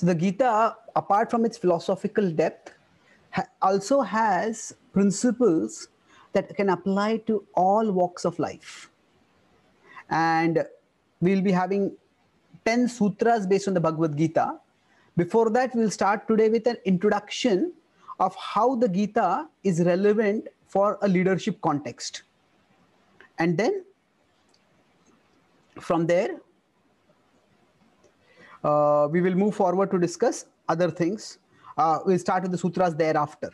So the Gita, apart from its philosophical depth, ha also has principles that can apply to all walks of life. And we'll be having 10 sutras based on the Bhagavad Gita. Before that, we'll start today with an introduction of how the Gita is relevant for a leadership context. And then from there, uh, we will move forward to discuss other things. Uh, we'll start with the sutras thereafter.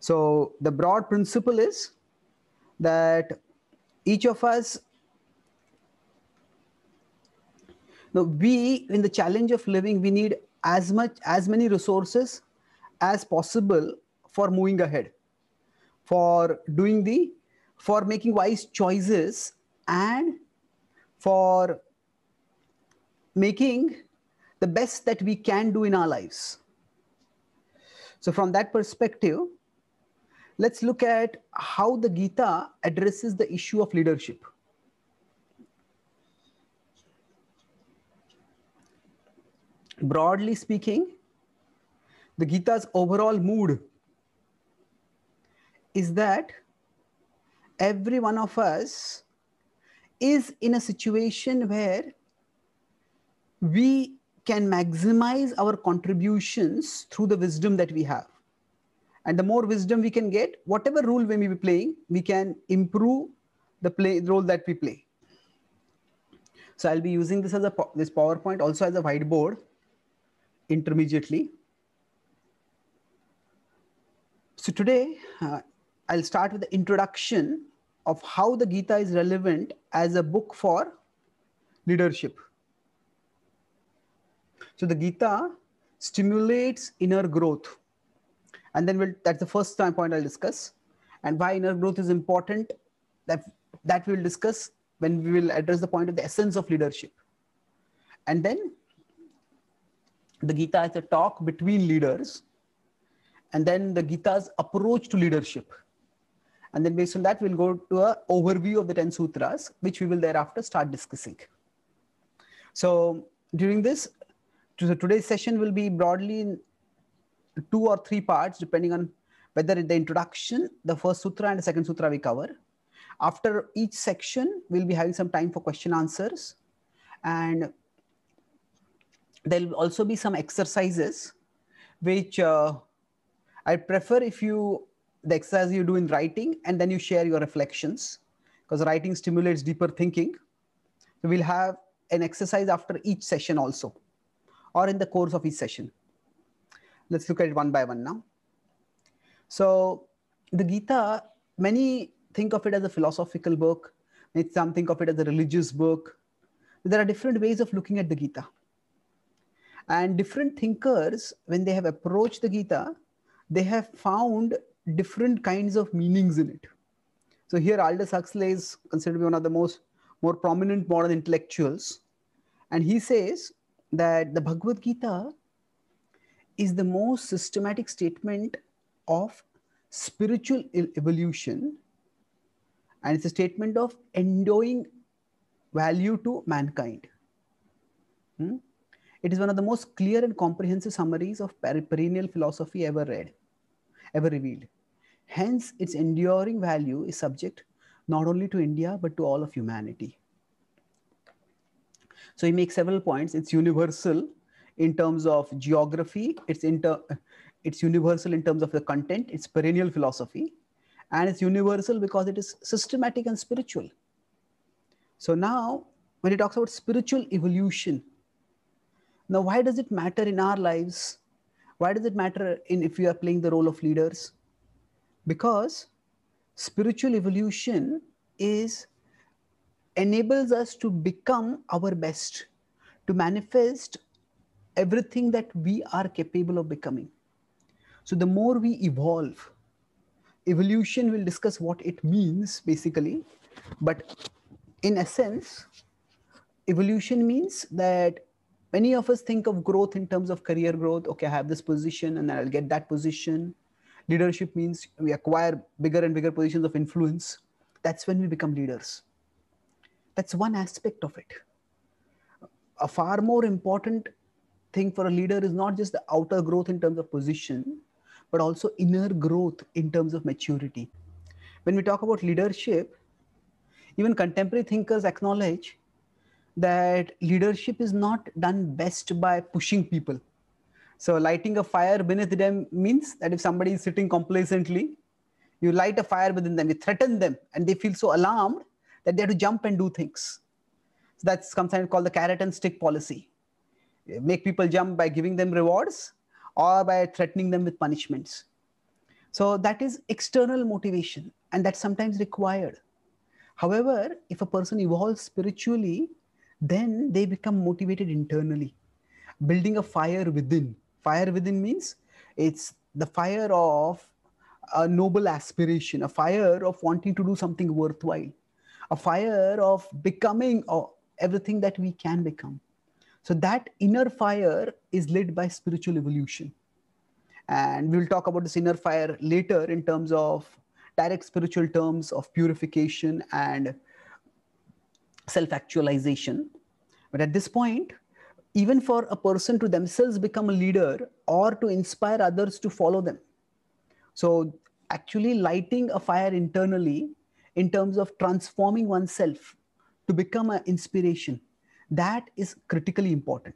So the broad principle is that each of us, now we in the challenge of living, we need as much as many resources as possible for moving ahead, for doing the, for making wise choices and for making the best that we can do in our lives. So, from that perspective, let's look at how the Gita addresses the issue of leadership. Broadly speaking, the Gita's overall mood is that every one of us is in a situation where we can maximize our contributions through the wisdom that we have. And the more wisdom we can get, whatever role we may be playing, we can improve the play role that we play. So I'll be using this as a this PowerPoint also as a whiteboard intermediately. So today uh, I'll start with the introduction of how the Gita is relevant as a book for leadership. So the Gita stimulates inner growth. And then we'll, that's the first time point I'll discuss. And why inner growth is important, that, that we'll discuss when we will address the point of the essence of leadership. And then the Gita is a talk between leaders. And then the Gita's approach to leadership. And then based on that, we'll go to an overview of the 10 sutras, which we will thereafter start discussing. So during this, so today's session will be broadly in two or three parts, depending on whether the introduction, the first sutra and the second sutra we cover. After each section, we'll be having some time for question answers. And there'll also be some exercises, which uh, I prefer if you, the exercise you do in writing, and then you share your reflections, because writing stimulates deeper thinking. So we'll have an exercise after each session also or in the course of each session. Let's look at it one by one now. So the Gita, many think of it as a philosophical book. Some think of it as a religious book. There are different ways of looking at the Gita. And different thinkers, when they have approached the Gita, they have found different kinds of meanings in it. So here Aldous Huxley is considered to be one of the most more prominent modern intellectuals. And he says that the Bhagavad Gita is the most systematic statement of spiritual evolution and it's a statement of endowing value to mankind. Hmm? It is one of the most clear and comprehensive summaries of perennial philosophy ever read, ever revealed. Hence, its enduring value is subject not only to India but to all of humanity. So he makes several points. It's universal in terms of geography. It's inter it's universal in terms of the content. It's perennial philosophy, and it's universal because it is systematic and spiritual. So now, when he talks about spiritual evolution, now why does it matter in our lives? Why does it matter in if we are playing the role of leaders? Because spiritual evolution is enables us to become our best, to manifest everything that we are capable of becoming. So, the more we evolve, evolution will discuss what it means basically, but in essence, evolution means that many of us think of growth in terms of career growth. Okay, I have this position and then I'll get that position. Leadership means we acquire bigger and bigger positions of influence. That's when we become leaders. That's one aspect of it. A far more important thing for a leader is not just the outer growth in terms of position, but also inner growth in terms of maturity. When we talk about leadership, even contemporary thinkers acknowledge that leadership is not done best by pushing people. So, lighting a fire beneath them means that if somebody is sitting complacently, you light a fire within them, you threaten them, and they feel so alarmed that they had to jump and do things. So that's sometimes called the carrot and stick policy. Make people jump by giving them rewards or by threatening them with punishments. So that is external motivation, and that's sometimes required. However, if a person evolves spiritually, then they become motivated internally, building a fire within. Fire within means it's the fire of a noble aspiration, a fire of wanting to do something worthwhile a fire of becoming or everything that we can become. So that inner fire is lit by spiritual evolution. And we'll talk about this inner fire later in terms of direct spiritual terms of purification and self actualization. But at this point, even for a person to themselves become a leader or to inspire others to follow them. So, actually, lighting a fire internally in terms of transforming oneself to become an inspiration. That is critically important.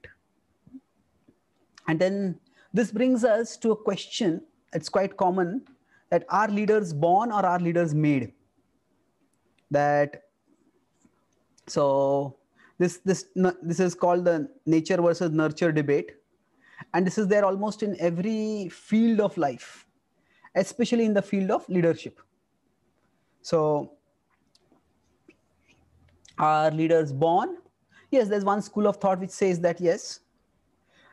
And then this brings us to a question it's quite common that are leaders born or are leaders made? That so this this this is called the nature versus nurture debate, and this is there almost in every field of life, especially in the field of leadership. So are leaders born? Yes, there's one school of thought which says that yes,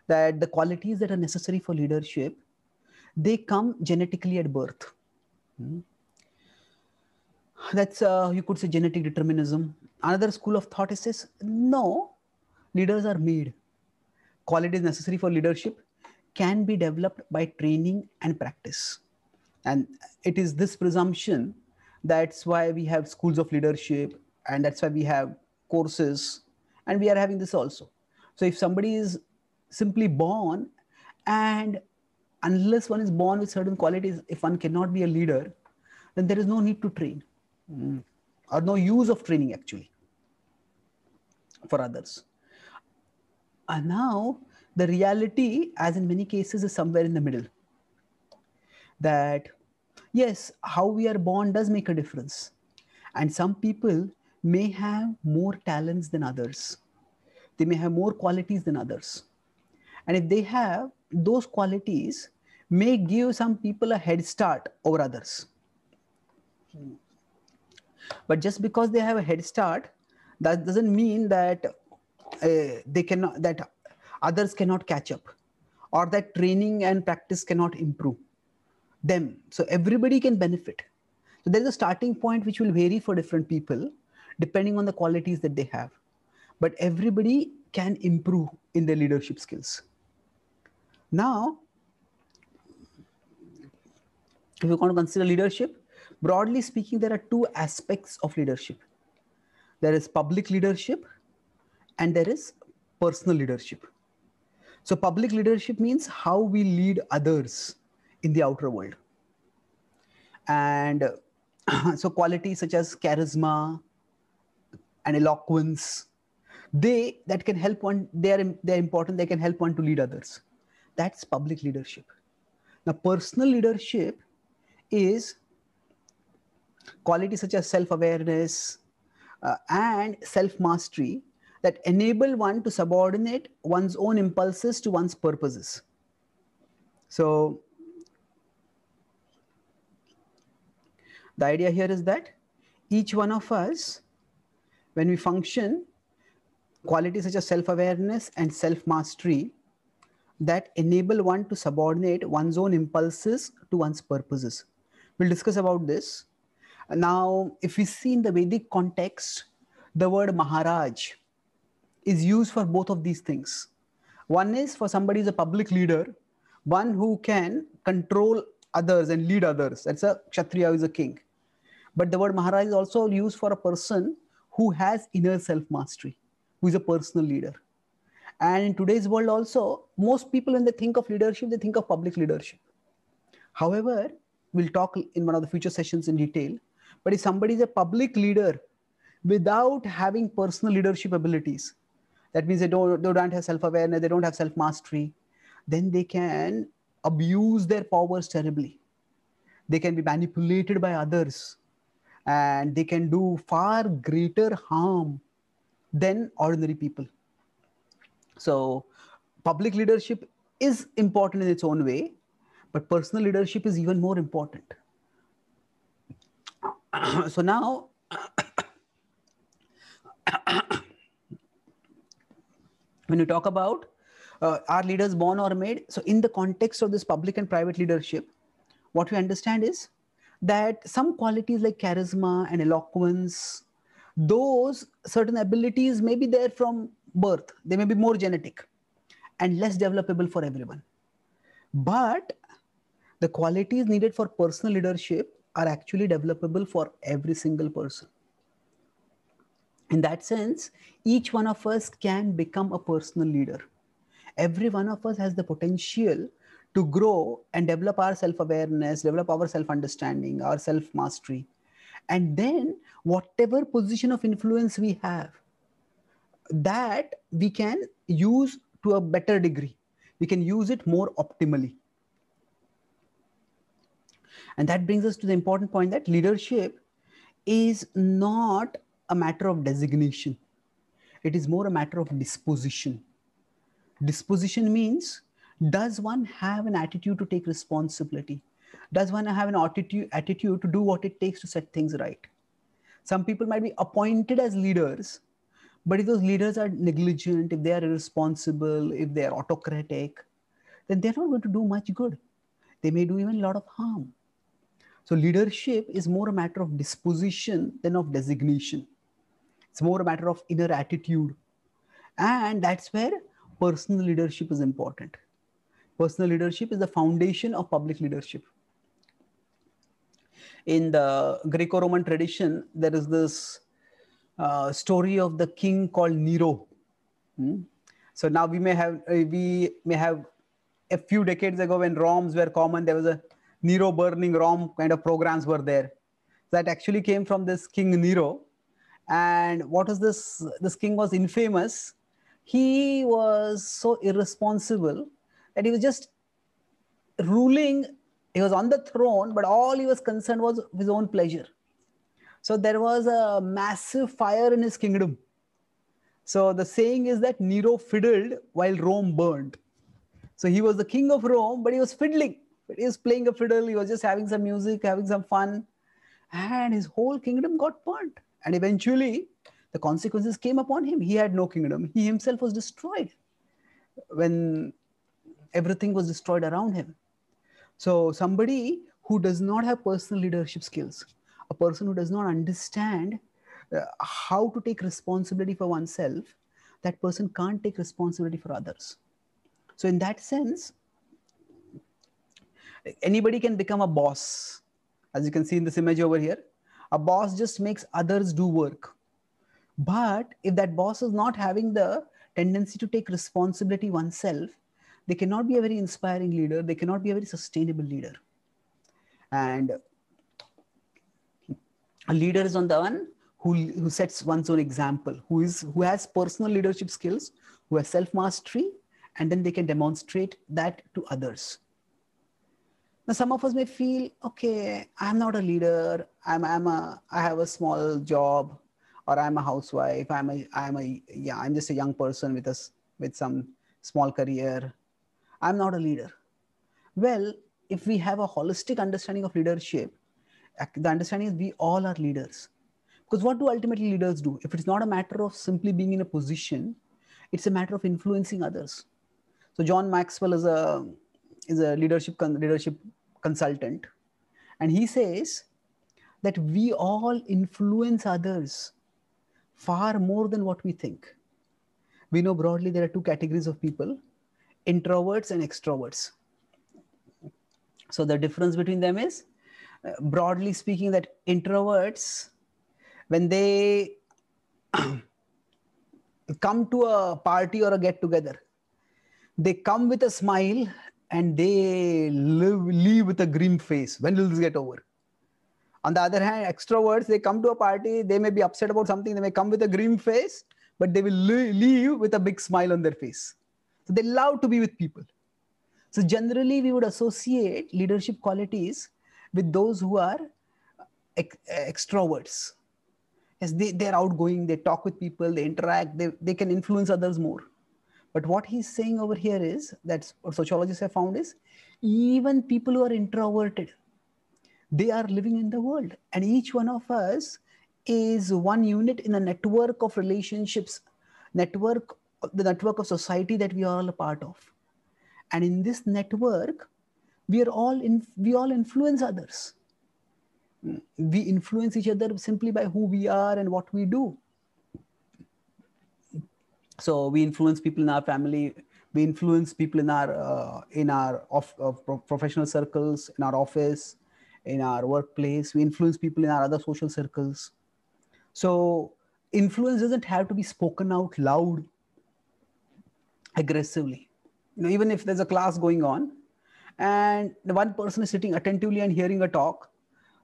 that the qualities that are necessary for leadership, they come genetically at birth. Hmm. That's uh, you could say genetic determinism. Another school of thought says no, leaders are made. Qualities necessary for leadership can be developed by training and practice. And it is this presumption that's why we have schools of leadership, and that's why we have courses, and we are having this also. So if somebody is simply born, and unless one is born with certain qualities, if one cannot be a leader, then there is no need to train, mm. or no use of training actually for others. And now the reality, as in many cases, is somewhere in the middle. That yes, how we are born does make a difference. And some people may have more talents than others, they may have more qualities than others. And if they have those qualities, may give some people a head start over others. But just because they have a head start, that doesn't mean that uh, they cannot that others cannot catch up, or that training and practice cannot improve them. So everybody can benefit. So there is a starting point which will vary for different people depending on the qualities that they have. But everybody can improve in their leadership skills. Now, if you want to consider leadership, broadly speaking, there are two aspects of leadership there is public leadership and there is personal leadership. So, public leadership means how we lead others in the outer world. And so qualities such as charisma and eloquence, they that can help one, they're they're important, they can help one to lead others. That's public leadership. Now, personal leadership is qualities such as self-awareness uh, and self-mastery that enable one to subordinate one's own impulses to one's purposes. So The idea here is that each one of us, when we function, qualities such as self-awareness and self-mastery that enable one to subordinate one's own impulses to one's purposes. We'll discuss about this. Now, if we see in the Vedic context, the word Maharaj is used for both of these things. One is for somebody who's a public leader, one who can control others and lead others. That's a Kshatriya who is a king. But the word Maharaj is also used for a person who has inner self mastery, who is a personal leader. And in today's world, also, most people, when they think of leadership, they think of public leadership. However, we'll talk in one of the future sessions in detail. But if somebody is a public leader without having personal leadership abilities, that means they don't, they don't have self awareness, they don't have self mastery, then they can abuse their powers terribly. They can be manipulated by others and they can do far greater harm than ordinary people. So, public leadership is important in its own way, but personal leadership is even more important. so, now when you talk about uh, are leaders born or made? So, in the context of this public and private leadership, what we understand is that some qualities like charisma and eloquence, those certain abilities may be there from birth, they may be more genetic and less developable for everyone. But the qualities needed for personal leadership are actually developable for every single person. In that sense, each one of us can become a personal leader every one of us has the potential to grow and develop our self awareness, develop our self understanding, our self mastery. And then, whatever position of influence we have, that we can use to a better degree. We can use it more optimally. And that brings us to the important point that leadership is not a matter of designation, it is more a matter of disposition. Disposition means does one have an attitude to take responsibility? Does one have an attitude, attitude to do what it takes to set things right? Some people might be appointed as leaders, but if those leaders are negligent, if they are irresponsible, if they are autocratic, then they're not going to do much good. They may do even a lot of harm. So leadership is more a matter of disposition than of designation. It's more a matter of inner attitude. And that's where personal leadership is important. Personal leadership is the foundation of public leadership. In the Greco Roman tradition, there is this uh, story of the king called Nero. Hmm? So now we may have, uh, we may have a few decades ago when ROMs were common, there was a Nero burning ROM kind of programs were there. That actually came from this King Nero. And what is this? This king was infamous he was so irresponsible that he was just ruling. He was on the throne, but all he was concerned was his own pleasure. So there was a massive fire in his kingdom. So the saying is that Nero fiddled while Rome burned. So he was the king of Rome, but he was fiddling. He was playing a fiddle. He was just having some music, having some fun. And his whole kingdom got burnt. And eventually, the consequences came upon him. He had no kingdom. He himself was destroyed when everything was destroyed around him. So, somebody who does not have personal leadership skills, a person who does not understand uh, how to take responsibility for oneself, that person can't take responsibility for others. So, in that sense, anybody can become a boss. As you can see in this image over here, a boss just makes others do work but if that boss is not having the tendency to take responsibility oneself, they cannot be a very inspiring leader. They cannot be a very sustainable leader. And a leader is on the one who, who sets one's own example, who is who has personal leadership skills, who has self mastery, and then they can demonstrate that to others. Now, some of us may feel, okay, I'm not a leader. I'm, I'm a, I have a small job or i'm a housewife i'm a i'm a yeah i'm just a young person with a with some small career i'm not a leader well if we have a holistic understanding of leadership the understanding is we all are leaders because what do ultimately leaders do if it's not a matter of simply being in a position it's a matter of influencing others so john maxwell is a is a leadership con- leadership consultant and he says that we all influence others far more than what we think. We know broadly there are two categories of people introverts and extroverts. So the difference between them is uh, broadly speaking, that introverts, when they come to a party or a get together, they come with a smile and they live, leave with a grim face. When will this get over? on the other hand extroverts they come to a party they may be upset about something they may come with a grim face but they will leave with a big smile on their face so they love to be with people so generally we would associate leadership qualities with those who are uh, uh, extroverts as they, they're outgoing they talk with people they interact they, they can influence others more but what he's saying over here is that what sociologists have found is even people who are introverted they are living in the world. And each one of us is one unit in a network of relationships, network, the network of society that we are all a part of. And in this network, we are all in, we all influence others. We influence each other simply by who we are and what we do. So we influence people in our family. We influence people in our uh, in our of, of professional circles, in our office, in our workplace, we influence people in our other social circles. So, influence doesn't have to be spoken out loud aggressively. You know, even if there's a class going on and the one person is sitting attentively and hearing a talk,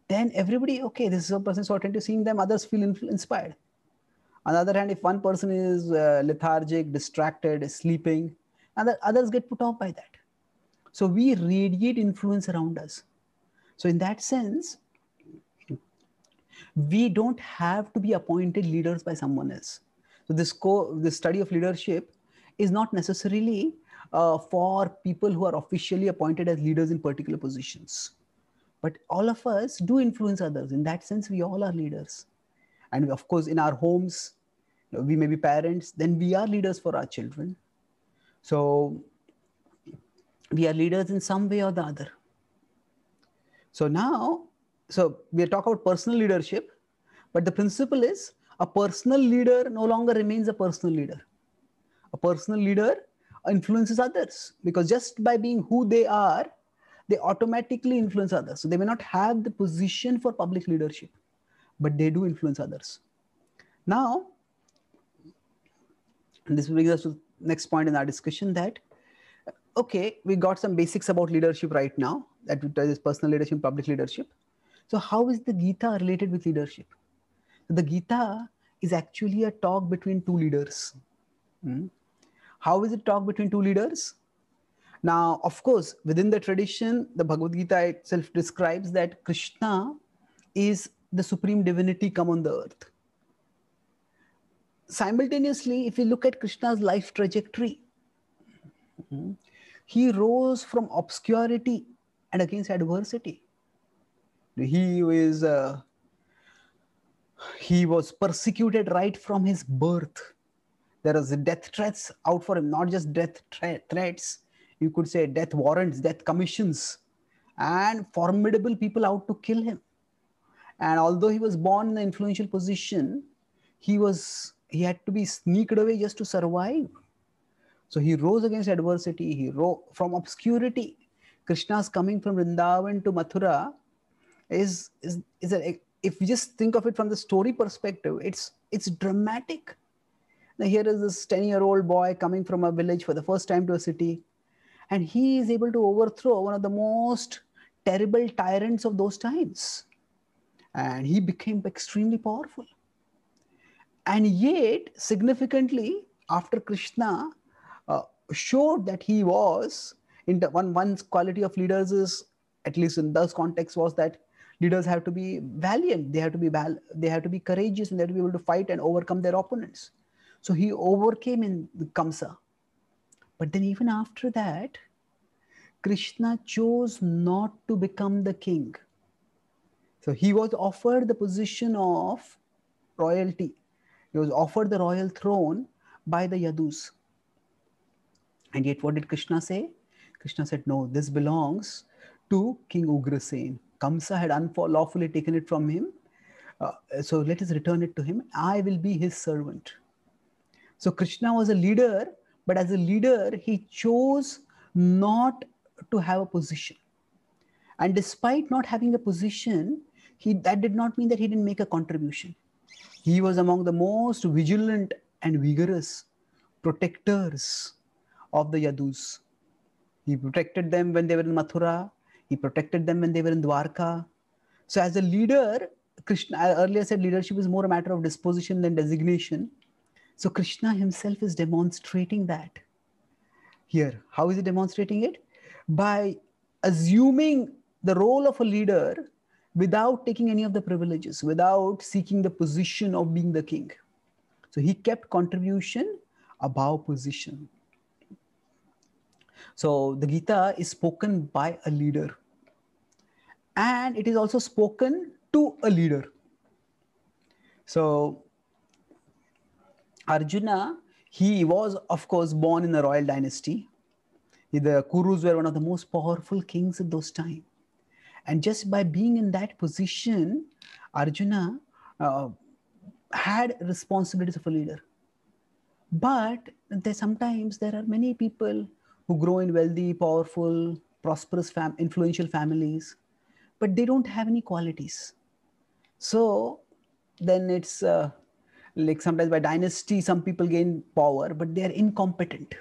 then everybody, okay, this is a person so attentive, seeing them, others feel inspired. On the other hand, if one person is uh, lethargic, distracted, sleeping, and others get put off by that. So we radiate influence around us. So in that sense, we don't have to be appointed leaders by someone else. So this co the study of leadership is not necessarily uh, for people who are officially appointed as leaders in particular positions. But all of us do influence others. In that sense, we all are leaders. And of course, in our homes, we may be parents, then we are leaders for our children. So we are leaders in some way or the other. So now, so we talk about personal leadership, but the principle is a personal leader no longer remains a personal leader. A personal leader influences others because just by being who they are, they automatically influence others. So they may not have the position for public leadership, but they do influence others. Now, this brings us to next point in our discussion that, okay, we got some basics about leadership right now. Advertises personal leadership, public leadership. So how is the Gita related with leadership? The Gita is actually a talk between two leaders. Mm. How is it talk between two leaders? Now, of course, within the tradition, the Bhagavad Gita itself describes that Krishna is the supreme divinity come on the earth. Simultaneously, if you look at Krishna's life trajectory, mm-hmm. he rose from obscurity and against adversity. He was uh, he was persecuted right from his birth. There was death threats out for him, not just death tra- threats. You could say death warrants, death commissions, and formidable people out to kill him. And although he was born in an influential position, he was he had to be sneaked away just to survive. So he rose against adversity. He rose from obscurity Krishna's coming from Vrindavan to Mathura is, is, is that if you just think of it from the story perspective, it's, it's dramatic. Now, here is this 10 year old boy coming from a village for the first time to a city, and he is able to overthrow one of the most terrible tyrants of those times. And he became extremely powerful. And yet, significantly, after Krishna uh, showed that he was in the one one's quality of leaders is at least in those context was that leaders have to be valiant they have to be val- they have to be courageous and they have to be able to fight and overcome their opponents so he overcame in kamsa but then even after that krishna chose not to become the king so he was offered the position of royalty he was offered the royal throne by the yadus and yet what did krishna say Krishna said, No, this belongs to King Ugrasen. Kamsa had unlawfully taken it from him. Uh, so let us return it to him. I will be his servant. So Krishna was a leader, but as a leader, he chose not to have a position. And despite not having a position, he, that did not mean that he didn't make a contribution. He was among the most vigilant and vigorous protectors of the Yadus. He protected them when they were in Mathura. He protected them when they were in Dwarka. So, as a leader, Krishna, I earlier said leadership is more a matter of disposition than designation. So, Krishna himself is demonstrating that here. How is he demonstrating it? By assuming the role of a leader without taking any of the privileges, without seeking the position of being the king. So, he kept contribution above position. So the Gita is spoken by a leader. And it is also spoken to a leader. So Arjuna, he was, of course, born in the royal dynasty. The Kurus were one of the most powerful kings at those times, And just by being in that position, Arjuna uh, had responsibilities of a leader. But there sometimes there are many people who grow in wealthy, powerful, prosperous, fam- influential families, but they don't have any qualities. So then it's uh, like sometimes by dynasty, some people gain power, but they are incompetent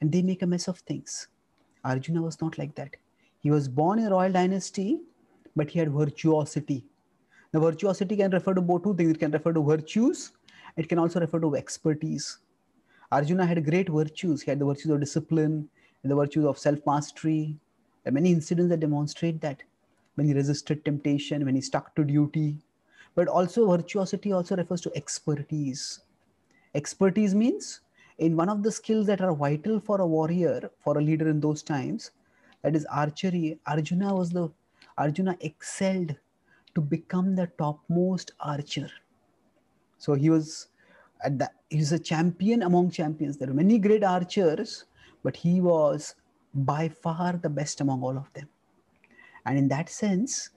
and they make a mess of things. Arjuna was not like that. He was born in a royal dynasty, but he had virtuosity. Now, virtuosity can refer to both two things. It can refer to virtues. It can also refer to expertise. Arjuna had great virtues. He had the virtues of discipline, the virtues of self mastery. There are many incidents that demonstrate that when he resisted temptation, when he stuck to duty. But also, virtuosity also refers to expertise. Expertise means in one of the skills that are vital for a warrior, for a leader in those times, that is archery. Arjuna was the Arjuna excelled to become the topmost archer. So he was at that he's a champion among champions there are many great archers but he was by far the best among all of them and in that sense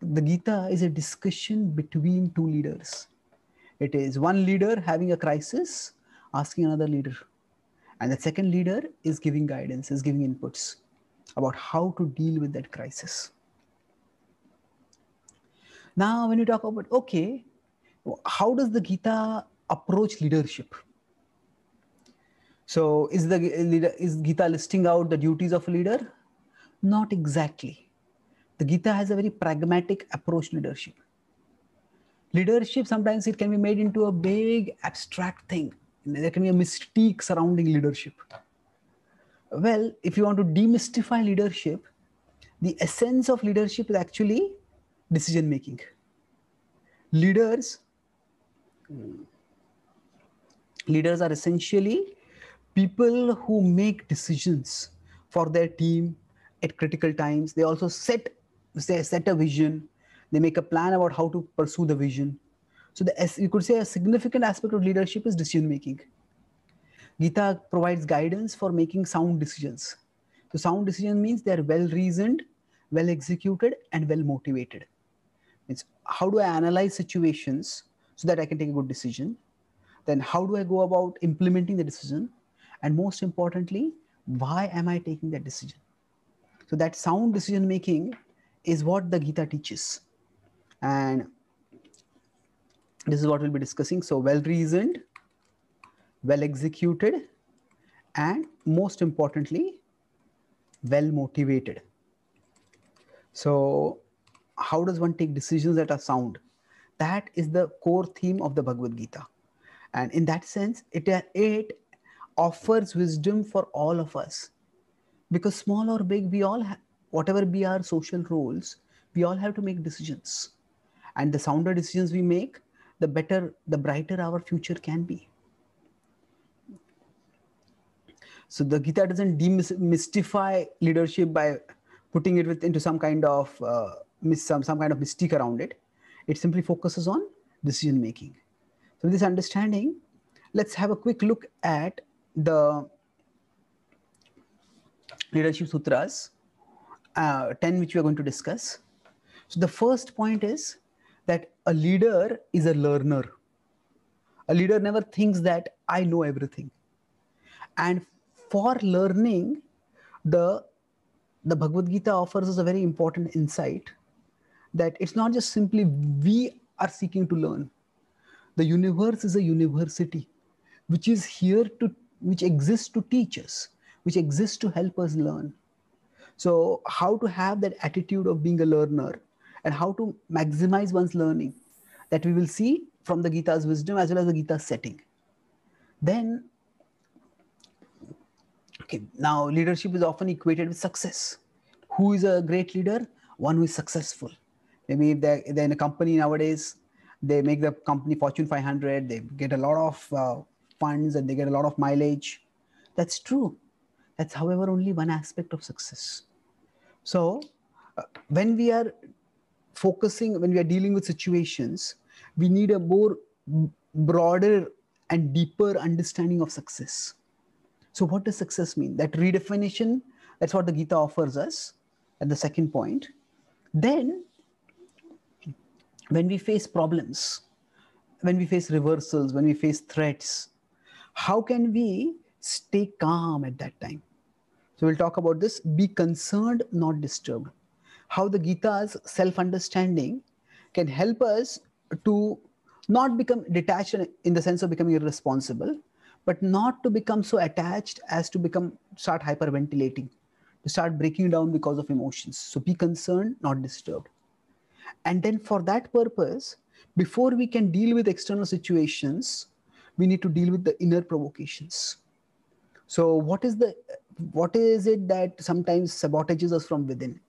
the gita is a discussion between two leaders it is one leader having a crisis asking another leader and the second leader is giving guidance is giving inputs about how to deal with that crisis now when you talk about okay how does the gita approach leadership. So is the is Gita listing out the duties of a leader? Not exactly. The Gita has a very pragmatic approach leadership. Leadership sometimes it can be made into a big abstract thing. There can be a mystique surrounding leadership. Well, if you want to demystify leadership, the essence of leadership is actually decision making. Leaders leaders are essentially people who make decisions for their team at critical times they also set they set a vision they make a plan about how to pursue the vision so the, you could say a significant aspect of leadership is decision making gita provides guidance for making sound decisions so sound decision means they are well reasoned well executed and well motivated it's how do i analyze situations so that i can take a good decision then how do i go about implementing the decision and most importantly why am i taking that decision so that sound decision making is what the gita teaches and this is what we'll be discussing so well reasoned well executed and most importantly well motivated so how does one take decisions that are sound that is the core theme of the bhagavad gita and in that sense, it, uh, it offers wisdom for all of us. Because small or big, we all, ha- whatever be our social roles, we all have to make decisions. And the sounder decisions we make, the better, the brighter our future can be. So the Gita doesn't demystify leadership by putting it with, into some kind of uh, some some kind of mystique around it. It simply focuses on decision making. So with this understanding, let's have a quick look at the leadership sutras, uh, 10 which we are going to discuss. So the first point is that a leader is a learner. A leader never thinks that I know everything. And for learning, the, the Bhagavad Gita offers us a very important insight that it's not just simply we are seeking to learn, the universe is a university which is here to, which exists to teach us, which exists to help us learn. So, how to have that attitude of being a learner and how to maximize one's learning that we will see from the Gita's wisdom as well as the Gita's setting. Then, okay, now leadership is often equated with success. Who is a great leader? One who is successful. Maybe if they're, they're in a company nowadays, they make the company fortune 500 they get a lot of uh, funds and they get a lot of mileage that's true that's however only one aspect of success so uh, when we are focusing when we are dealing with situations we need a more broader and deeper understanding of success so what does success mean that redefinition that's what the gita offers us at the second point then when we face problems, when we face reversals, when we face threats, how can we stay calm at that time? So we'll talk about this. Be concerned, not disturbed. How the Gita's self understanding can help us to not become detached in the sense of becoming irresponsible, but not to become so attached as to become start hyperventilating, to start breaking down because of emotions. So be concerned, not disturbed. And then for that purpose, before we can deal with external situations, we need to deal with the inner provocations. So what is the what is it that sometimes sabotages us from within?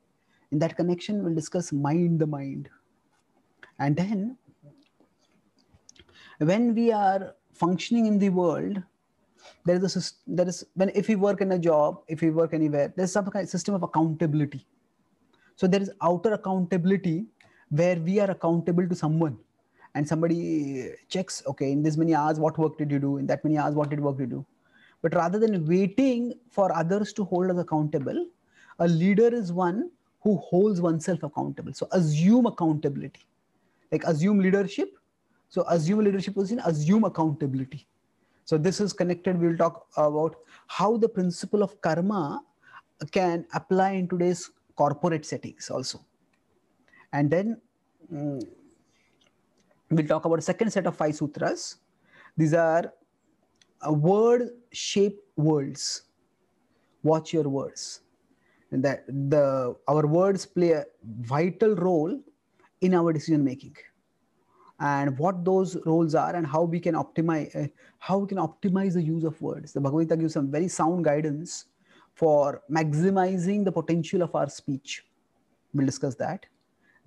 In that connection, we'll discuss mind the mind. And then when we are functioning in the world, there is a there is when if we work in a job, if we work anywhere, there's some kind of system of accountability. So there is outer accountability where we are accountable to someone and somebody checks okay in this many hours what work did you do in that many hours what did work you do but rather than waiting for others to hold us accountable a leader is one who holds oneself accountable so assume accountability like assume leadership so assume leadership position assume accountability so this is connected we will talk about how the principle of karma can apply in today's corporate settings also and then um, we'll talk about a second set of five sutras. These are uh, word shape words. Watch your words. And that the our words play a vital role in our decision making and what those roles are and how we can optimize uh, how we can optimize the use of words the bhagavad gita gives some very sound guidance for maximizing the potential of our speech we'll discuss that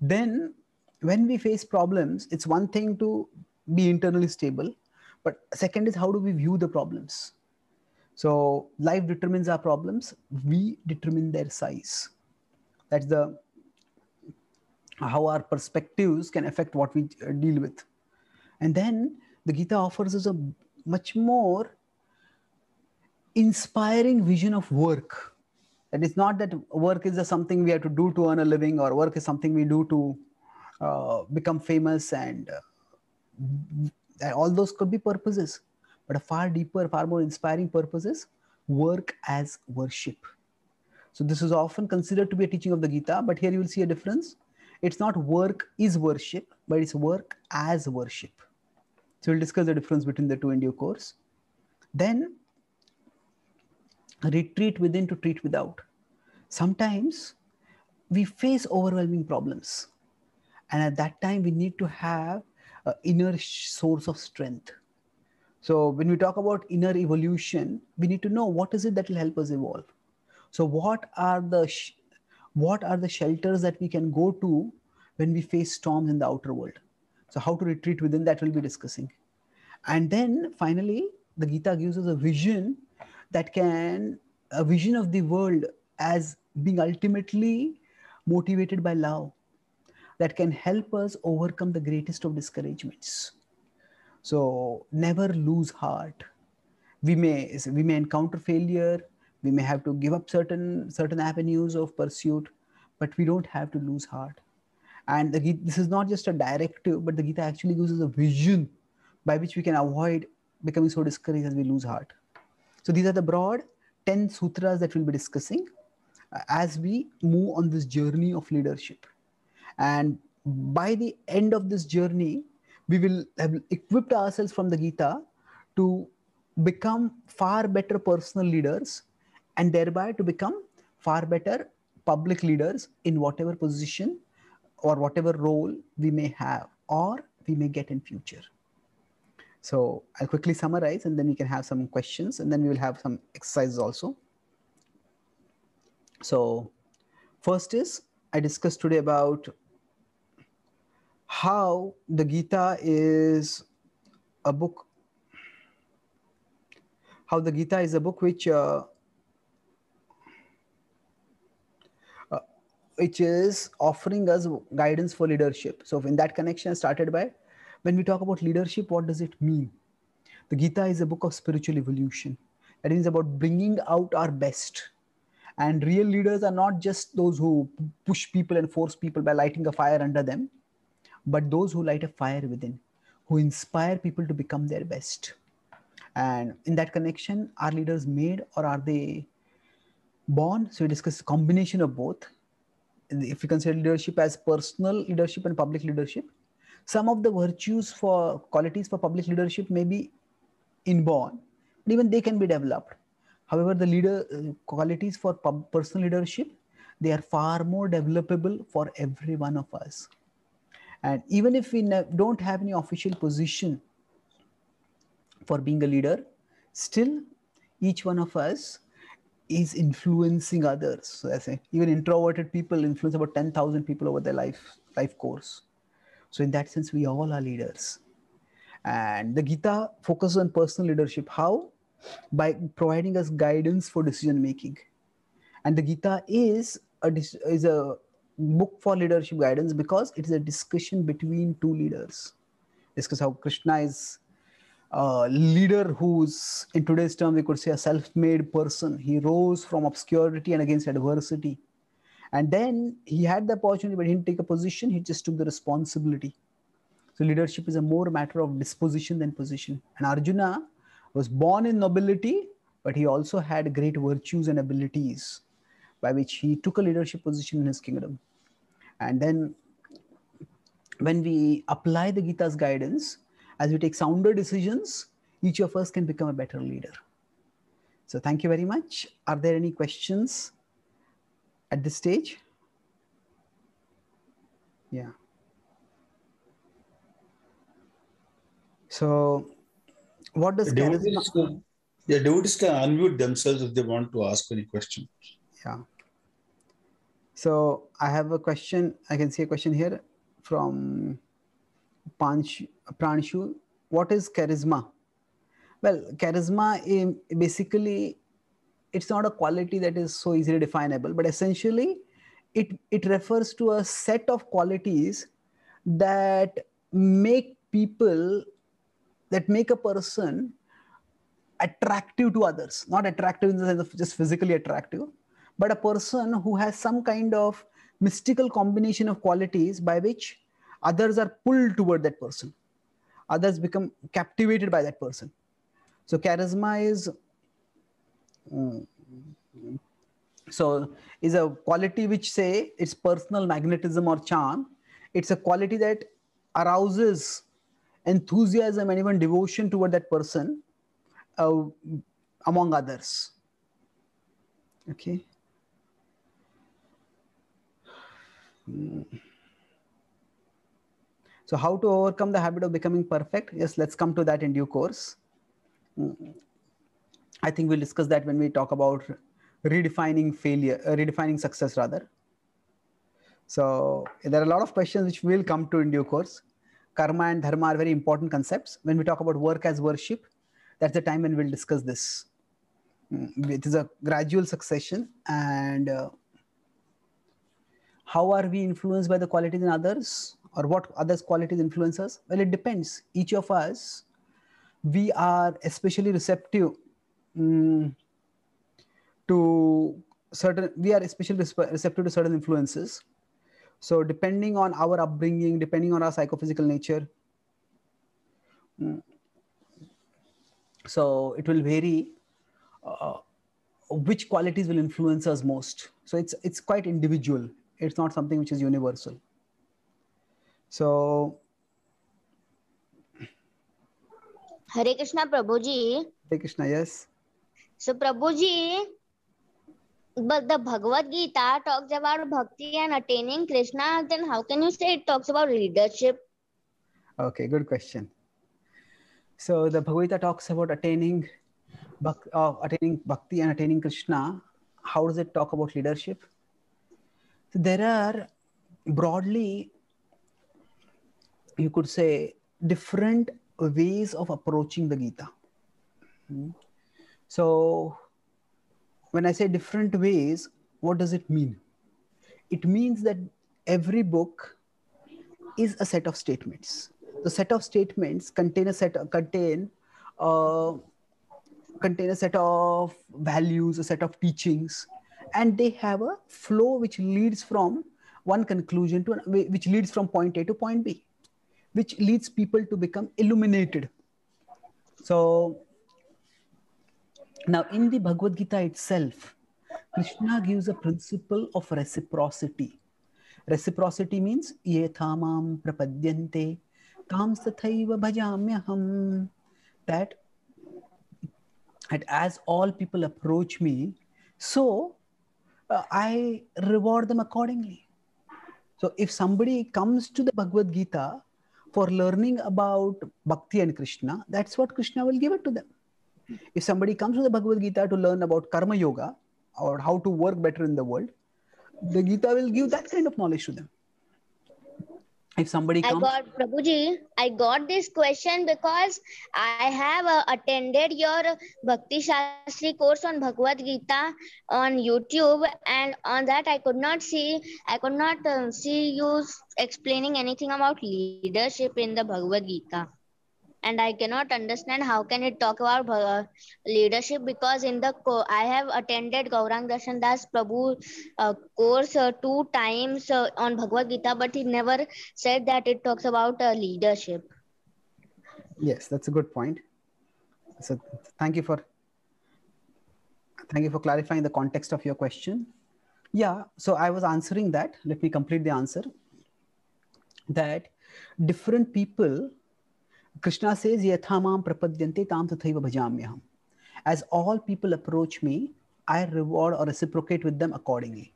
then when we face problems it's one thing to be internally stable but second is how do we view the problems so life determines our problems we determine their size that's the how our perspectives can affect what we uh, deal with and then the gita offers us a much more inspiring vision of work that it's not that work is something we have to do to earn a living or work is something we do to uh, become famous and uh, all those could be purposes but a far deeper far more inspiring purposes, work as worship so this is often considered to be a teaching of the gita but here you will see a difference it's not work is worship but it's work as worship so we'll discuss the difference between the two in due course then retreat within to treat without. Sometimes we face overwhelming problems. And at that time, we need to have an inner source of strength. So when we talk about inner evolution, we need to know what is it that will help us evolve. So what are the sh- what are the shelters that we can go to when we face storms in the outer world? So how to retreat within that we'll be discussing. And then finally, the Gita gives us a vision that can a vision of the world as being ultimately motivated by love that can help us overcome the greatest of discouragements so never lose heart we may we may encounter failure we may have to give up certain certain avenues of pursuit but we don't have to lose heart and the, this is not just a directive but the gita actually gives us a vision by which we can avoid becoming so discouraged as we lose heart so these are the broad 10 sutras that we'll be discussing uh, as we move on this journey of leadership. And by the end of this journey, we will have equipped ourselves from the Gita to become far better personal leaders and thereby to become far better public leaders in whatever position or whatever role we may have or we may get in future so I'll quickly summarize and then we can have some questions and then we will have some exercises also. So first is I discussed today about how the Gita is a book, how the Gita is a book which uh, uh which is offering us guidance for leadership. So in that connection, I started by when we talk about leadership, what does it mean? The Gita is a book of spiritual evolution. means about bringing out our best. And real leaders are not just those who push people and force people by lighting a fire under them, but those who light a fire within, who inspire people to become their best. And in that connection, are leaders made or are they born? So we discuss combination of both. If we consider leadership as personal leadership and public leadership, some of the virtues for qualities for public leadership may be inborn, but even they can be developed. However, the leader uh, qualities for personal leadership, they are far more developable for every one of us. And even if we don't have any official position for being a leader, still each one of us is influencing others. So I say even introverted people influence about 10,000 people over their life life course. So in that sense, we all are leaders. And the Gita focuses on personal leadership. How? By providing us guidance for decision making. And the Gita is a is a book for leadership guidance because it is a discussion between two leaders. Discuss how Krishna is a leader who's in today's term we could say a self-made person he rose from obscurity and against adversity and then he had the opportunity, but he didn't take a position. He just took the responsibility. So leadership is a more matter of disposition than position. And Arjuna was born in nobility, but he also had great virtues and abilities by which he took a leadership position in his kingdom. And then when we apply the Gita's guidance, as we take sounder decisions, each of us can become a better leader. So thank you very much. Are there any questions? at this stage? Yeah. So what does devotees can, yeah, devotees can unmute themselves if they want to ask any questions. Yeah. So I have a question. I can see a question here from Panch, Pranshu. What is charisma? Well, charisma eh, basically it's not a quality that is so easily definable but essentially it it refers to a set of qualities that make people that make a person attractive to others not attractive in the sense of just physically attractive but a person who has some kind of mystical combination of qualities by which others are pulled toward that person others become captivated by that person so charisma is Mm. so is a quality which say it's personal magnetism or charm it's a quality that arouses enthusiasm and even devotion toward that person uh, among others okay mm. so how to overcome the habit of becoming perfect yes let's come to that in due course mm. I think we'll discuss that when we talk about redefining failure, uh, redefining success rather. So there are a lot of questions which will come to in due course. Karma and dharma are very important concepts. When we talk about work as worship, that's the time when we'll discuss this. Mm, it is a gradual succession and uh, how are we influenced by the qualities in others or what others qualities influence us? Well, it depends. Each of us, we are especially receptive um, to certain we are especially receptive to certain influences so depending on our upbringing depending on our psychophysical nature mm, so it will vary uh, which qualities will influence us most so it's it's quite individual it's not something which is universal so Hare Krishna Prabhuji. Hare Krishna, yes. So Prabhuji, but the Bhagavad Gita talks about bhakti and attaining Krishna. Then how can you say it talks about leadership? Okay, good question. So the Bhagavad Gita talks about attaining, uh, attaining bhakti and attaining Krishna. How does it talk about leadership? So there are broadly, you could say, different ways of approaching the Gita. Hmm? So when I say different ways, what does it mean? It means that every book is a set of statements. The set of statements contain a set contain uh, contain a set of values, a set of teachings, and they have a flow which leads from one conclusion to an, which leads from point A to point B, which leads people to become illuminated. So now, in the Bhagavad Gita itself, Krishna gives a principle of reciprocity. Reciprocity means ye thamam prapadyante bhajamyaham. That, that as all people approach me, so uh, I reward them accordingly. So if somebody comes to the Bhagavad Gita for learning about bhakti and Krishna, that's what Krishna will give it to them. If somebody comes to the Bhagavad Gita to learn about karma yoga or how to work better in the world, the Gita will give that kind of knowledge to them. If somebody comes, I got Prabhuji. I got this question because I have uh, attended your Bhakti Shastri course on Bhagavad Gita on YouTube, and on that I could not see. I could not um, see you explaining anything about leadership in the Bhagavad Gita and i cannot understand how can it talk about uh, leadership because in the co- i have attended gaurang darshan das prabhu uh, course uh, two times uh, on bhagavad gita but he never said that it talks about uh, leadership yes that's a good point so thank you for thank you for clarifying the context of your question yeah so i was answering that let me complete the answer that different people Krishna says, Yathamam prapadyante tam bhajamyaham. As all people approach me, I reward or reciprocate with them accordingly.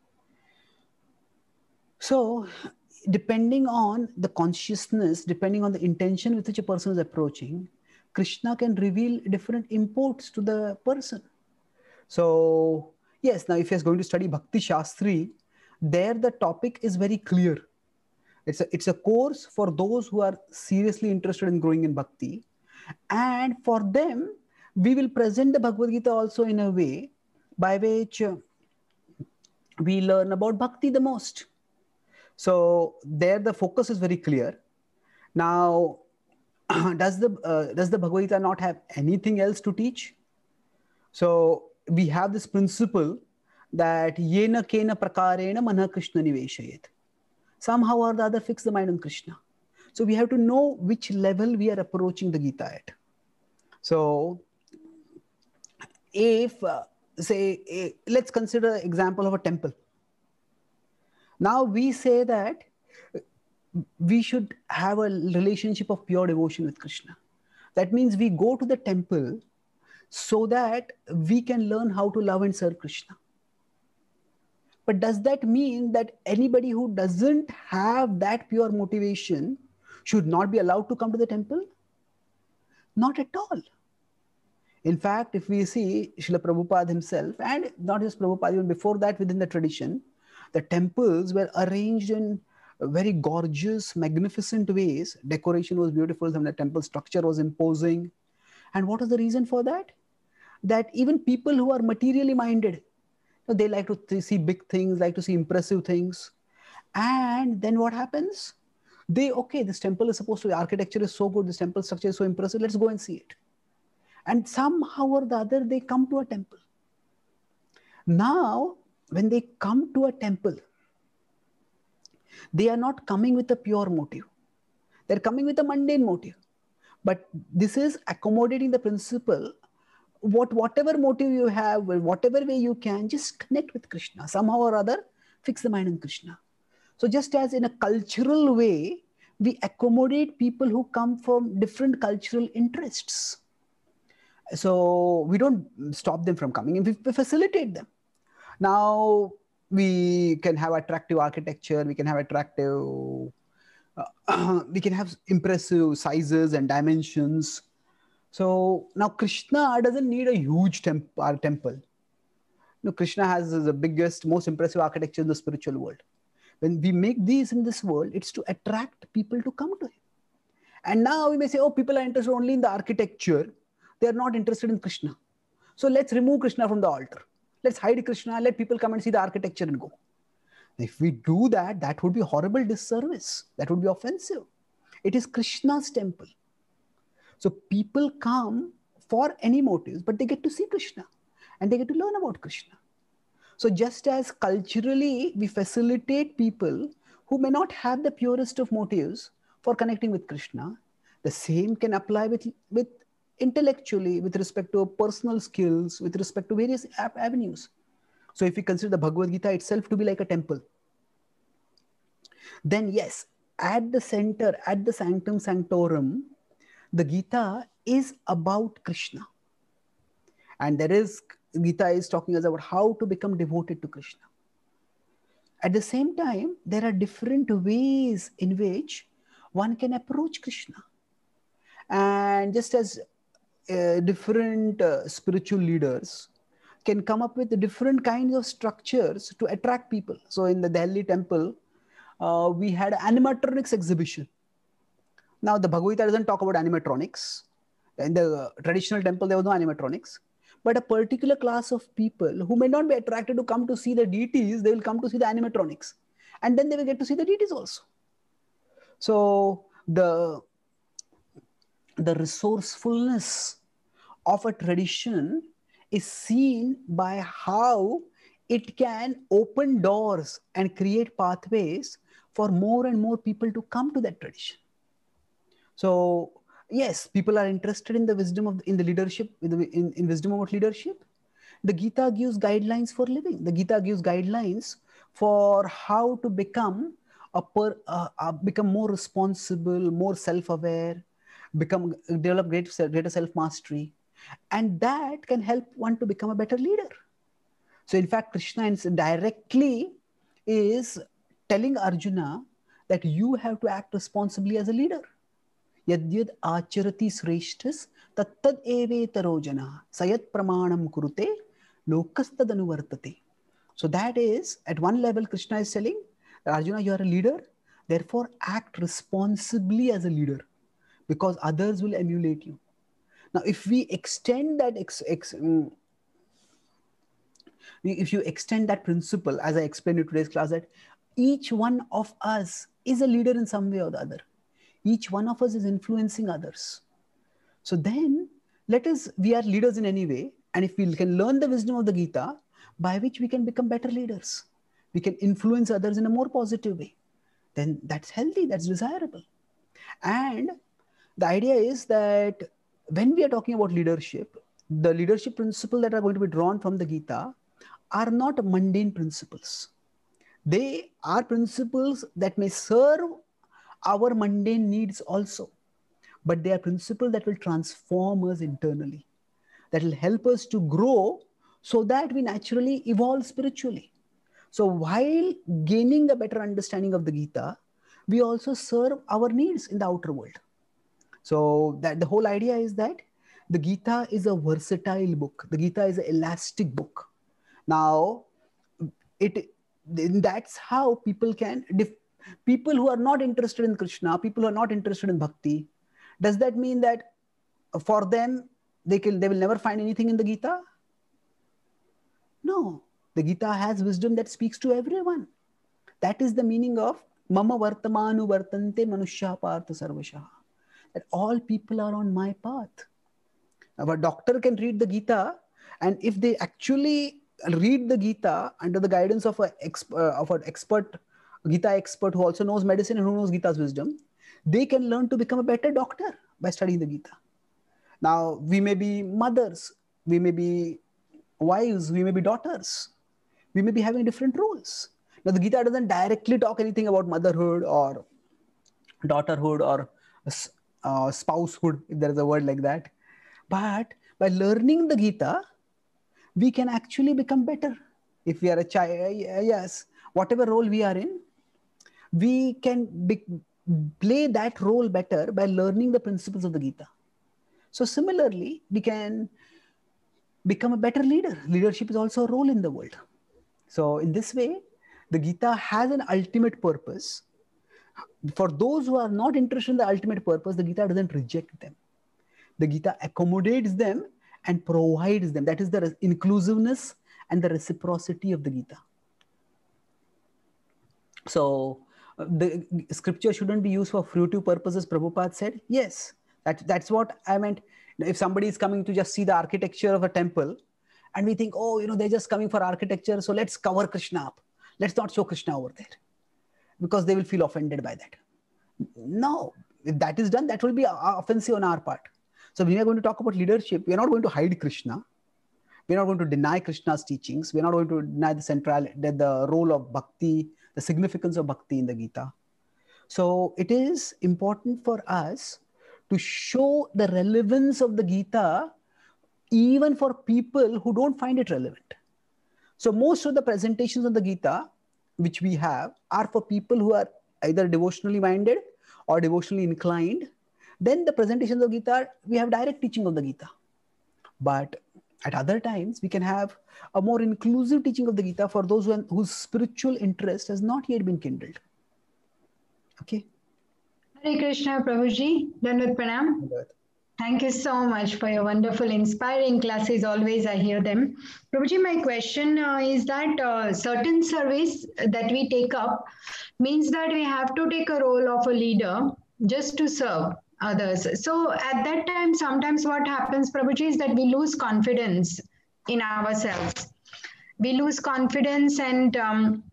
So, depending on the consciousness, depending on the intention with which a person is approaching, Krishna can reveal different imports to the person. So, yes, now if he is going to study Bhakti Shastri, there the topic is very clear. It's a, it's a course for those who are seriously interested in growing in bhakti. And for them, we will present the Bhagavad Gita also in a way by which uh, we learn about bhakti the most. So there the focus is very clear. Now, does the uh, does the Bhagavad Gita not have anything else to teach? So we have this principle that yena kena prakarena manah krishna niveshayet somehow or the other fix the mind on Krishna. So we have to know which level we are approaching the Gita at. So if, uh, say, a, let's consider example of a temple. Now we say that we should have a relationship of pure devotion with Krishna. That means we go to the temple so that we can learn how to love and serve Krishna. But does that mean that anybody who doesn't have that pure motivation should not be allowed to come to the temple? Not at all. In fact, if we see Srila Prabhupada himself, and not just Prabhupada, even before that within the tradition, the temples were arranged in very gorgeous, magnificent ways. Decoration was beautiful, and the temple structure was imposing. And what is the reason for that? That even people who are materially minded, they like to see big things, like to see impressive things. And then what happens? They, okay, this temple is supposed to, be, architecture is so good, this temple structure is so impressive, let's go and see it. And somehow or the other, they come to a temple. Now, when they come to a temple, they are not coming with a pure motive. They're coming with a mundane motive. But this is accommodating the principle what whatever motive you have, whatever way you can, just connect with Krishna somehow or other. Fix the mind on Krishna. So just as in a cultural way, we accommodate people who come from different cultural interests. So we don't stop them from coming, and we facilitate them. Now we can have attractive architecture, we can have attractive, uh, we can have impressive sizes and dimensions so now Krishna doesn't need a huge temp- temple. No, Krishna has the biggest, most impressive architecture in the spiritual world. When we make these in this world, it's to attract people to come to him. And now we may say, oh, people are interested only in the architecture. They are not interested in Krishna. So let's remove Krishna from the altar. Let's hide Krishna. Let people come and see the architecture and go. If we do that, that would be horrible disservice. That would be offensive. It is Krishna's temple. So people come for any motives, but they get to see Krishna and they get to learn about Krishna. So just as culturally we facilitate people who may not have the purest of motives for connecting with Krishna, the same can apply with, with intellectually with respect to personal skills, with respect to various avenues. So if we consider the Bhagavad Gita itself to be like a temple, then yes, at the center, at the sanctum sanctorum, the Gita is about Krishna. And there is, Gita is talking us about how to become devoted to Krishna. At the same time, there are different ways in which one can approach Krishna. And just as uh, different uh, spiritual leaders can come up with different kinds of structures to attract people. So in the Delhi temple, uh, we had an animatronics exhibition now, the Bhagavata doesn't talk about animatronics. In the traditional temple, there was no animatronics. But a particular class of people who may not be attracted to come to see the deities, they will come to see the animatronics. And then they will get to see the deities also. So the, the resourcefulness of a tradition is seen by how it can open doors and create pathways for more and more people to come to that tradition so yes people are interested in the wisdom of in the leadership in, in wisdom about leadership the gita gives guidelines for living the gita gives guidelines for how to become a per, uh, uh, become more responsible more self-aware become develop great, greater self-mastery and that can help one to become a better leader so in fact krishna directly is telling arjuna that you have to act responsibly as a leader यद्यद् आचरति श्रेष्ठस् तत्तद् एवेतरो जनाः स यत् प्रमाणं कुरुते लोकस्तदनुवर्तते so that is at one level krishna is telling arjuna you are a leader therefore act responsibly as a leader because others will emulate you now if we extend that ex, ex, mm, if you extend that principle as i explained in today's class that each one of us is a leader in some way or the other each one of us is influencing others. So then, let us, we are leaders in any way. And if we can learn the wisdom of the Gita, by which we can become better leaders, we can influence others in a more positive way, then that's healthy, that's desirable. And the idea is that when we are talking about leadership, the leadership principles that are going to be drawn from the Gita are not mundane principles. They are principles that may serve our mundane needs also. But they are principles that will transform us internally, that will help us to grow so that we naturally evolve spiritually. So while gaining a better understanding of the Gita, we also serve our needs in the outer world. So that the whole idea is that the Gita is a versatile book. The Gita is an elastic book. Now, it that's how people can people who are not interested in krishna people who are not interested in bhakti does that mean that for them they can they will never find anything in the gita no the gita has wisdom that speaks to everyone that is the meaning of mama vartamanu vartante manushya partha sarvashah that all people are on my path now, a doctor can read the gita and if they actually read the gita under the guidance of a exp- uh, of an expert Gita expert who also knows medicine and who knows Gita's wisdom, they can learn to become a better doctor by studying the Gita. Now, we may be mothers, we may be wives, we may be daughters, we may be having different roles. Now, the Gita doesn't directly talk anything about motherhood or daughterhood or uh, spousehood, if there is a word like that. But by learning the Gita, we can actually become better if we are a child. Yes, whatever role we are in, we can be, play that role better by learning the principles of the Gita. So similarly, we can become a better leader. Leadership is also a role in the world. So in this way, the Gita has an ultimate purpose. For those who are not interested in the ultimate purpose, the Gita doesn't reject them. The Gita accommodates them and provides them. That is the inclusiveness and the reciprocity of the Gita. So the scripture shouldn't be used for fruitive purposes, Prabhupada said. Yes, that, that's what I meant. If somebody is coming to just see the architecture of a temple, and we think, oh, you know, they're just coming for architecture, so let's cover Krishna up. Let's not show Krishna over there because they will feel offended by that. No, if that is done, that will be offensive on our part. So we are going to talk about leadership, we are not going to hide Krishna. We're not going to deny Krishna's teachings. We're not going to deny the central the, the role of bhakti, the significance of bhakti in the Gita. So it is important for us to show the relevance of the Gita even for people who don't find it relevant. So most of the presentations on the Gita which we have are for people who are either devotionally minded or devotionally inclined. Then the presentations of Gita, we have direct teaching of the Gita. But at other times, we can have a more inclusive teaching of the Gita for those who, whose spiritual interest has not yet been kindled. Okay. Hari Krishna Prabhuji, Danut Pranam. Thank you so much for your wonderful, inspiring classes. Always I hear them. Prabhuji, my question uh, is that uh, certain service that we take up means that we have to take a role of a leader just to serve others. So at that time, sometimes what happens, Prabhuji, is that we lose confidence in ourselves. We lose confidence and um,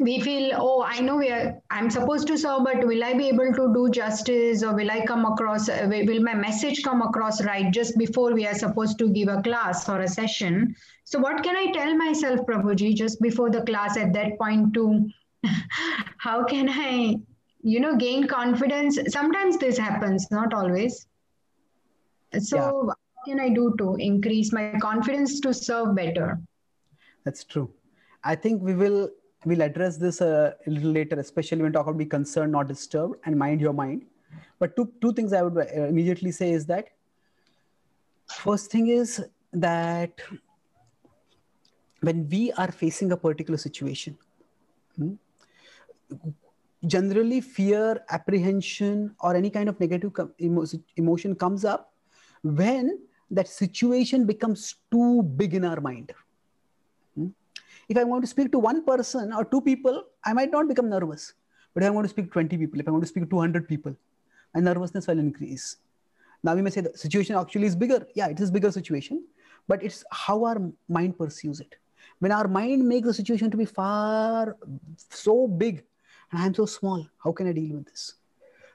we feel, oh, I know we are, I'm supposed to serve, but will I be able to do justice or will I come across, will my message come across right just before we are supposed to give a class or a session? So what can I tell myself, Prabhuji, just before the class at that point to, how can I you know gain confidence sometimes this happens not always so yeah. what can i do to increase my confidence to serve better that's true i think we will we'll address this uh, a little later especially when we talk about be concerned not disturbed and mind your mind but two two things i would uh, immediately say is that first thing is that when we are facing a particular situation hmm, generally fear, apprehension, or any kind of negative com- emo- emotion comes up when that situation becomes too big in our mind. Hmm? If I want to speak to one person or two people, I might not become nervous. But if I want to speak 20 people, if I want to speak to 200 people, my nervousness will increase. Now we may say the situation actually is bigger. Yeah, it is bigger situation, but it's how our mind pursues it. When our mind makes the situation to be far so big and i'm so small how can i deal with this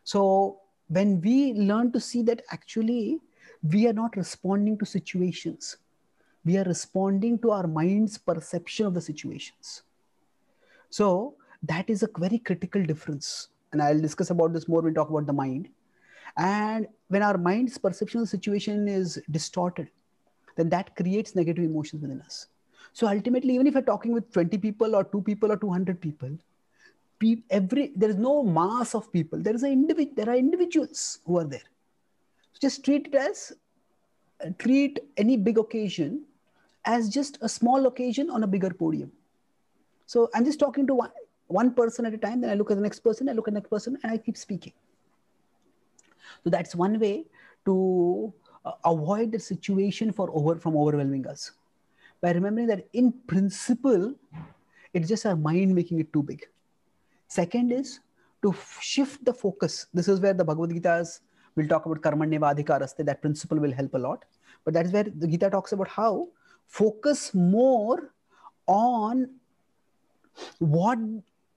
so when we learn to see that actually we are not responding to situations we are responding to our mind's perception of the situations so that is a very critical difference and i'll discuss about this more when we talk about the mind and when our mind's perception of the situation is distorted then that creates negative emotions within us so ultimately even if you're talking with 20 people or 2 people or 200 people every there is no mass of people. There is an individual. There are individuals who are there. So just treat it as uh, treat any big occasion as just a small occasion on a bigger podium. So I'm just talking to one, one person at a time. Then I look at the next person. I look at the next person, and I keep speaking. So that's one way to uh, avoid the situation for over from overwhelming us by remembering that in principle, it's just our mind making it too big. Second is to shift the focus. This is where the Bhagavad Gita's, we'll talk about karmanyeva adhikaraste, that principle will help a lot. But that is where the Gita talks about how focus more on what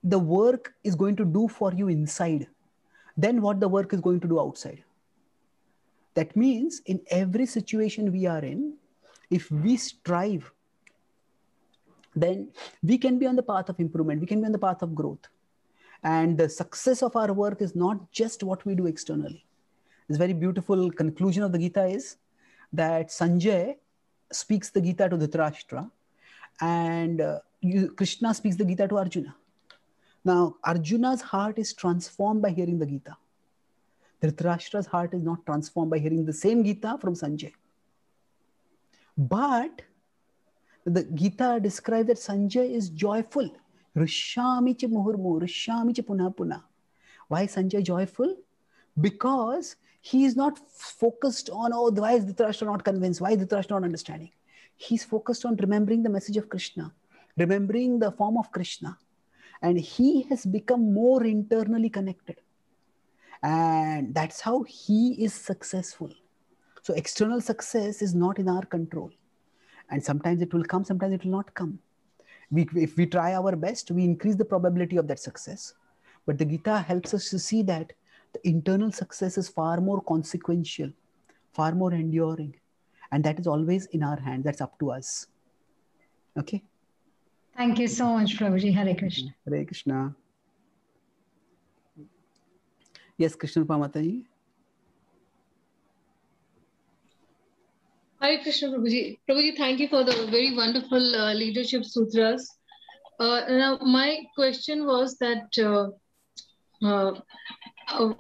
the work is going to do for you inside than what the work is going to do outside. That means in every situation we are in, if we strive, then we can be on the path of improvement, we can be on the path of growth. And the success of our work is not just what we do externally. This very beautiful conclusion of the Gita is that Sanjay speaks the Gita to Dhritarashtra and uh, you, Krishna speaks the Gita to Arjuna. Now, Arjuna's heart is transformed by hearing the Gita. Dhritarashtra's heart is not transformed by hearing the same Gita from Sanjay. But the Gita describes that Sanjay is joyful Rishamich muhurmu, rishamich punah punah. Why Sanjay joyful? Because he is not focused on, oh, why is Dhritarashtra not convinced? Why is Dhritarashtra not understanding? He's focused on remembering the message of Krishna, remembering the form of Krishna. And he has become more internally connected. And that's how he is successful. So external success is not in our control. And sometimes it will come, sometimes it will not come we, if we try our best, we increase the probability of that success. But the Gita helps us to see that the internal success is far more consequential, far more enduring. And that is always in our hands. That's up to us. Okay. Thank you so much, Prabhuji. Hare Krishna. Hare Krishna. Yes, Krishna Pamataji. Hare Krishna Prabhuji. Prabhuji, thank you for the very wonderful uh, leadership sutras. Uh, now, my question was that uh, uh, uh,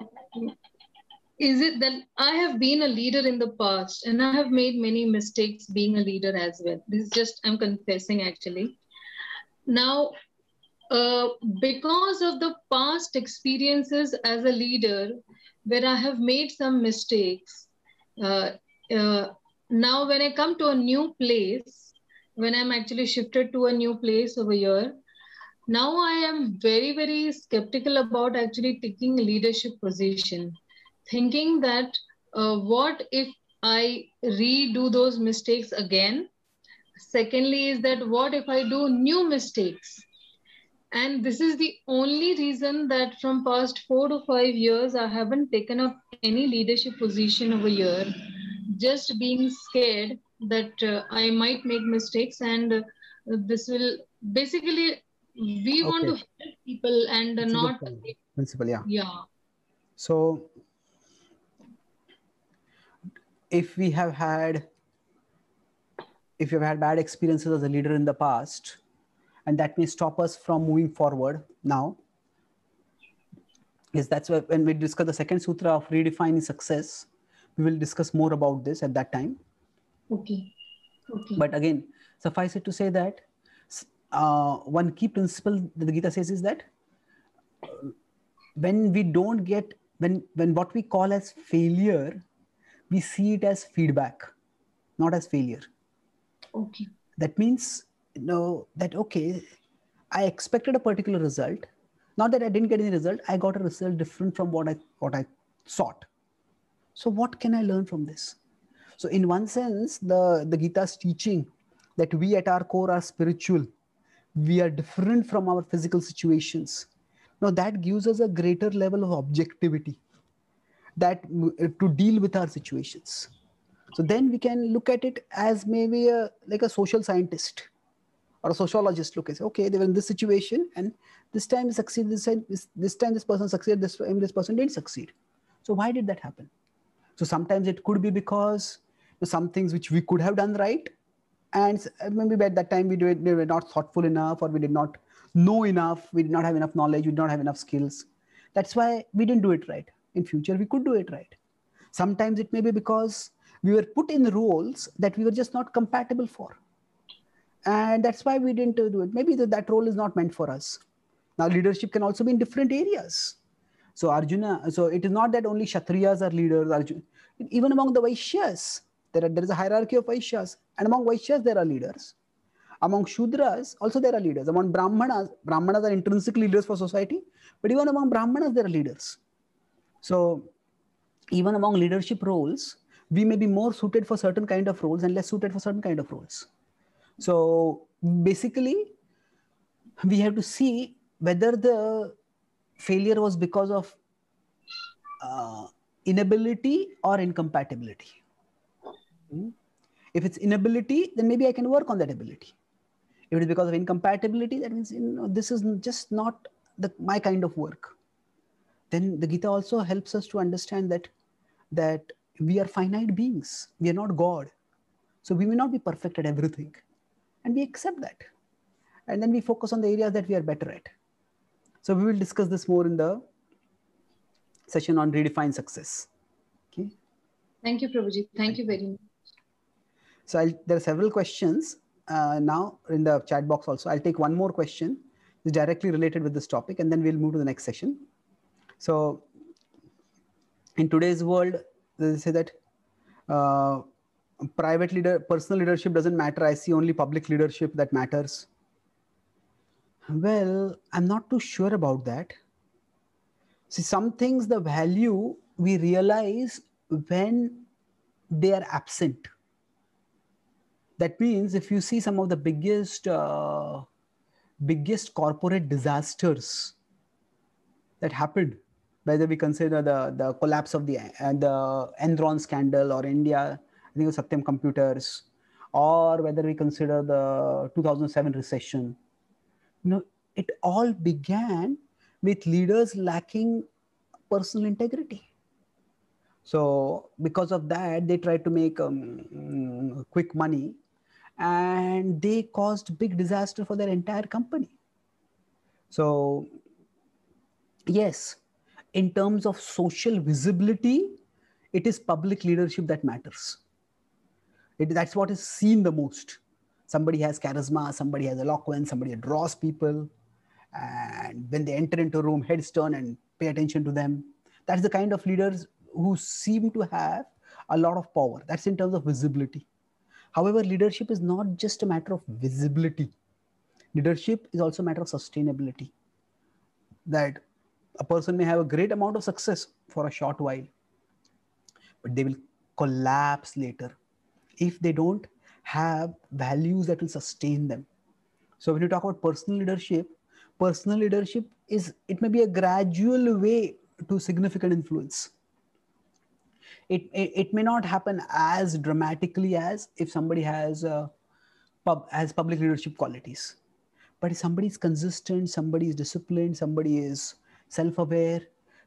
is it that I have been a leader in the past and I have made many mistakes being a leader as well? This is just, I'm confessing actually. Now, uh, because of the past experiences as a leader, where I have made some mistakes, uh, now when I come to a new place, when I'm actually shifted to a new place over here, now I am very, very skeptical about actually taking leadership position, thinking that uh, what if I redo those mistakes again? Secondly, is that what if I do new mistakes? And this is the only reason that from past four to five years, I haven't taken up any leadership position over here just being scared that uh, I might make mistakes and uh, this will basically we okay. want to help people and not principle yeah yeah so if we have had if you've had bad experiences as a leader in the past and that may stop us from moving forward now is that's when we discuss the second sutra of redefining success we will discuss more about this at that time okay okay but again suffice it to say that uh, one key principle that the gita says is that uh, when we don't get when when what we call as failure we see it as feedback not as failure okay that means you know that okay i expected a particular result not that i didn't get any result i got a result different from what i what i sought so what can I learn from this? So in one sense, the, the Gita's teaching that we at our core are spiritual. We are different from our physical situations. Now that gives us a greater level of objectivity that uh, to deal with our situations. So then we can look at it as maybe a, like a social scientist or a sociologist look and say, okay, they were in this situation and this time succeeded, this time this, this time this person succeeded, this time this person didn't succeed. So why did that happen? So sometimes it could be because some things which we could have done right, and uh, maybe at that time we, did, we were not thoughtful enough, or we did not know enough, we did not have enough knowledge, we did not have enough skills. That's why we didn't do it right. In future, we could do it right. Sometimes it may be because we were put in roles that we were just not compatible for and that's why we didn't uh, do it maybe that, that role is not meant for us now leadership can also be in different areas so Arjuna, so it is not that only Kshatriyas are leaders, Arjuna. Even among the Vaishyas, there, are, there is a hierarchy of Vaishyas. And among Vaishyas, there are leaders. Among Shudras, also there are leaders. Among Brahmanas, Brahmanas are intrinsic leaders for society. But even among Brahmanas, there are leaders. So even among leadership roles, we may be more suited for certain kind of roles and less suited for certain kind of roles. So basically, we have to see whether the failure was because of uh, inability or incompatibility. Mm. If it's inability, then maybe I can work on that ability. If it is because of incompatibility, that means you know, this is just not the, my kind of work. Then the Gita also helps us to understand that that we are finite beings. We are not God, so we may not be perfect at everything, and we accept that. And then we focus on the areas that we are better at. So we will discuss this more in the session on redefine success. Okay. Thank you, Prabhuji. Thank you very much. So I'll, there are several questions uh, now in the chat box also. I'll take one more question it's directly related with this topic and then we'll move to the next session. So in today's world, they say that uh, private leader, personal leadership doesn't matter. I see only public leadership that matters. Well, I'm not too sure about that. See, some things, the value we realize when they are absent. That means if you see some of the biggest, uh, biggest corporate disasters that happened, whether we consider the, the collapse of the, uh, the Enron scandal or India, I think it was Satyam Computers, or whether we consider the 2007 recession, you know, it all began with leaders lacking personal integrity. So because of that, they tried to make um, mm, quick money and they caused big disaster for their entire company. So yes, in terms of social visibility, it is public leadership that matters. It, that's what is seen the most somebody has charisma, somebody has eloquence, somebody draws people. And when they enter into a room, heads turn and pay attention to them. That's the kind of leaders who seem to have a lot of power. That's in terms of visibility. However, leadership is not just a matter of visibility, leadership is also a matter of sustainability. That a person may have a great amount of success for a short while, but they will collapse later if they don't have values that will sustain them. So when you talk about personal leadership, personal leadership is it may be a gradual way to significant influence. It, it, it may not happen as dramatically as if somebody has uh, pub, has public leadership qualities, but if somebody is consistent, somebody is disciplined, somebody is self-aware,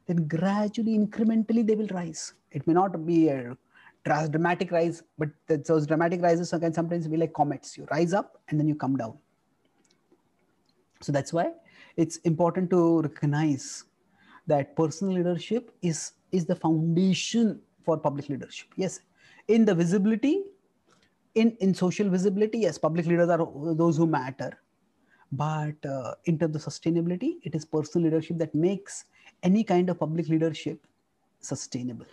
then gradually, incrementally, they will rise. It may not be a dramatic rise, but those dramatic rises can sometimes be like comets. You rise up and then you come down. So that's why it's important to recognize that personal leadership is, is the foundation for public leadership. Yes, in the visibility, in, in social visibility, yes, public leaders are those who matter. But uh, in terms of sustainability, it is personal leadership that makes any kind of public leadership sustainable.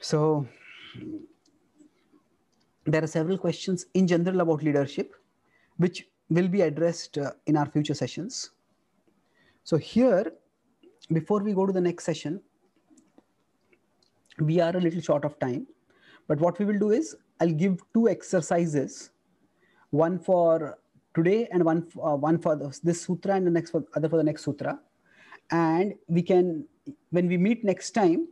So there are several questions in general about leadership, which will be addressed uh, in our future sessions. So here, before we go to the next session, we are a little short of time, but what we will do is I'll give two exercises, one for today and one uh, one for this sutra and the next for other for the next sutra, and we can when we meet next time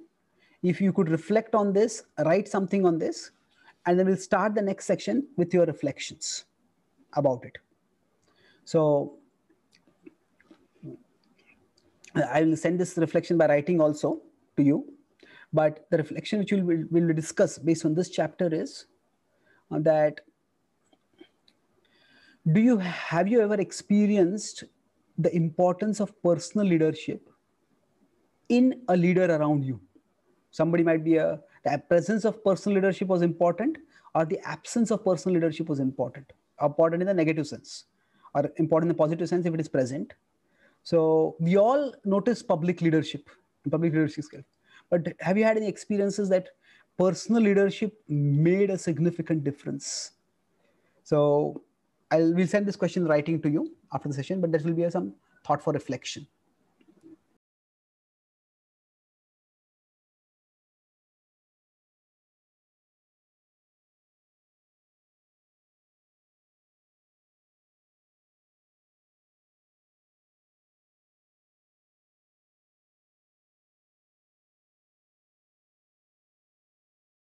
if you could reflect on this, write something on this, and then we'll start the next section with your reflections about it. So I will send this reflection by writing also to you. But the reflection which we'll, we'll, discuss based on this chapter is uh, that do you have you ever experienced the importance of personal leadership in a leader around you? somebody might be a the presence of personal leadership was important or the absence of personal leadership was important important in the negative sense or important in the positive sense if it is present so we all notice public leadership public leadership skill but have you had any experiences that personal leadership made a significant difference so i'll send this question writing to you after the session but there will be some thought for reflection